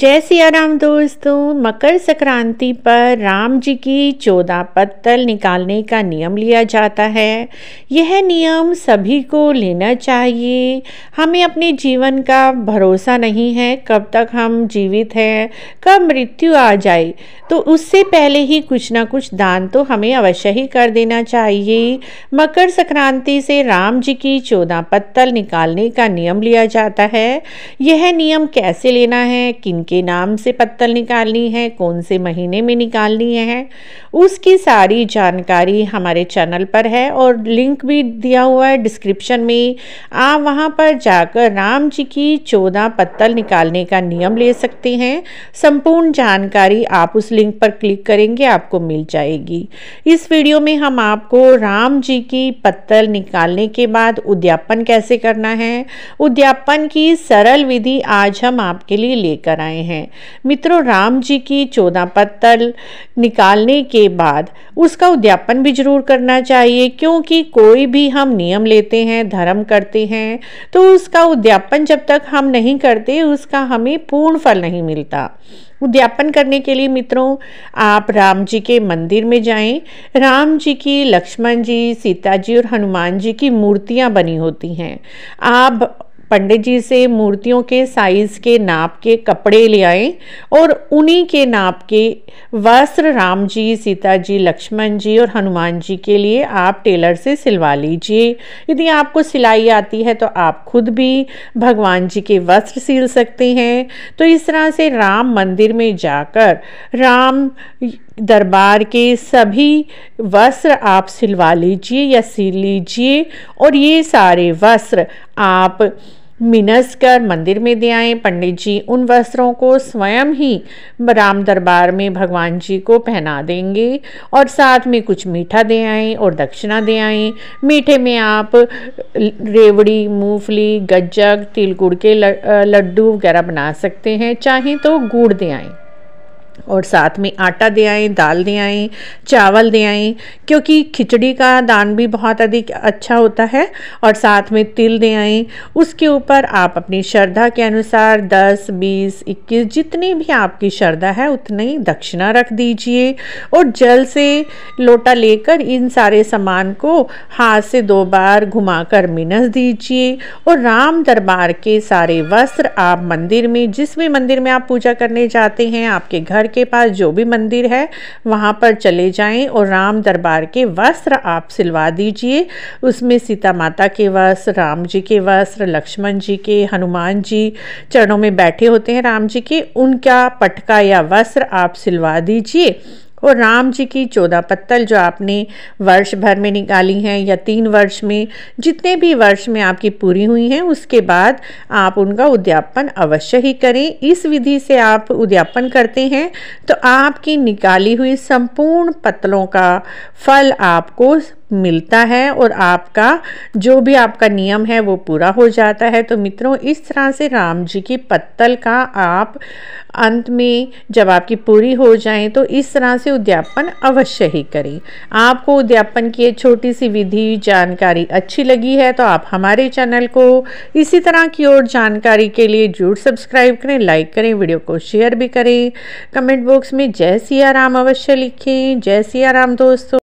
जय सियाराम दोस्तों मकर संक्रांति पर राम जी की चौदह पत्तल निकालने का नियम लिया जाता है यह नियम सभी को लेना चाहिए हमें अपने जीवन का भरोसा नहीं है कब तक हम जीवित हैं कब मृत्यु आ जाए तो उससे पहले ही कुछ ना कुछ दान तो हमें अवश्य ही कर देना चाहिए मकर संक्रांति से राम जी की चौदह पत्तल निकालने का नियम लिया जाता है यह नियम कैसे लेना है किन के नाम से पत्तल निकालनी है कौन से महीने में निकालनी है उसकी सारी जानकारी हमारे चैनल पर है और लिंक भी दिया हुआ है डिस्क्रिप्शन में आप वहाँ पर जाकर राम जी की चौदह पत्तल निकालने का नियम ले सकते हैं संपूर्ण जानकारी आप उस लिंक पर क्लिक करेंगे आपको मिल जाएगी इस वीडियो में हम आपको राम जी की पत्तल निकालने के बाद उद्यापन कैसे करना है उद्यापन की सरल विधि आज हम आपके लिए लेकर आए आए हैं मित्रों राम जी की चौदह पत्तल निकालने के बाद उसका उद्यापन भी जरूर करना चाहिए क्योंकि कोई भी हम नियम लेते हैं धर्म करते हैं तो उसका उद्यापन जब तक हम नहीं करते उसका हमें पूर्ण फल नहीं मिलता उद्यापन करने के लिए मित्रों आप राम जी के मंदिर में जाएं राम जी की लक्ष्मण जी सीता जी और हनुमान जी की मूर्तियां बनी होती हैं आप पंडित जी से मूर्तियों के साइज़ के नाप के कपड़े ले आए और उन्हीं के नाप के वस्त्र राम जी सीता जी लक्ष्मण जी और हनुमान जी के लिए आप टेलर से सिलवा लीजिए यदि आपको सिलाई आती है तो आप खुद भी भगवान जी के वस्त्र सिल सकते हैं तो इस तरह से राम मंदिर में जाकर राम दरबार के सभी वस्त्र आप सिलवा लीजिए या सिल लीजिए और ये सारे वस्त्र आप मिनसकर मंदिर में दे आए पंडित जी उन वस्त्रों को स्वयं ही राम दरबार में भगवान जी को पहना देंगे और साथ में कुछ मीठा दे आए और दक्षिणा दे आए मीठे में आप रेवड़ी मूंगफली गज्जक तिल गुड़ के लड्डू वगैरह बना सकते हैं चाहें तो गुड़ दे आएँ और साथ में आटा दे आएँ दाल दे आएँ चावल दे आएँ क्योंकि खिचड़ी का दान भी बहुत अधिक अच्छा होता है और साथ में तिल दे आएँ उसके ऊपर आप अपनी श्रद्धा के अनुसार 10, 20, 21 जितनी भी आपकी श्रद्धा है उतनी दक्षिणा रख दीजिए और जल से लोटा लेकर इन सारे सामान को हाथ से दो बार घुमाकर मिनस दीजिए और राम दरबार के सारे वस्त्र आप मंदिर में जिस भी मंदिर में आप पूजा करने जाते हैं आपके घर गढ़ के पास जो भी मंदिर है वहाँ पर चले जाएं और राम दरबार के वस्त्र आप सिलवा दीजिए उसमें सीता माता के वस्त्र राम जी के वस्त्र लक्ष्मण जी के हनुमान जी चरणों में बैठे होते हैं राम जी के उनका पटका या वस्त्र आप सिलवा दीजिए और राम जी की चौदह पत्तल जो आपने वर्ष भर में निकाली हैं या तीन वर्ष में जितने भी वर्ष में आपकी पूरी हुई हैं उसके बाद आप उनका उद्यापन अवश्य ही करें इस विधि से आप उद्यापन करते हैं तो आपकी निकाली हुई संपूर्ण पत्तलों का फल आपको मिलता है और आपका जो भी आपका नियम है वो पूरा हो जाता है तो मित्रों इस तरह से राम जी की पत्तल का आप अंत में जब आपकी पूरी हो जाए तो इस तरह से उद्यापन अवश्य ही करें आपको उद्यापन की एक छोटी सी विधि जानकारी अच्छी लगी है तो आप हमारे चैनल को इसी तरह की और जानकारी के लिए जरूर सब्सक्राइब करें लाइक करें वीडियो को शेयर भी करें कमेंट बॉक्स में जय सिया राम अवश्य लिखें जय सिया राम दोस्तों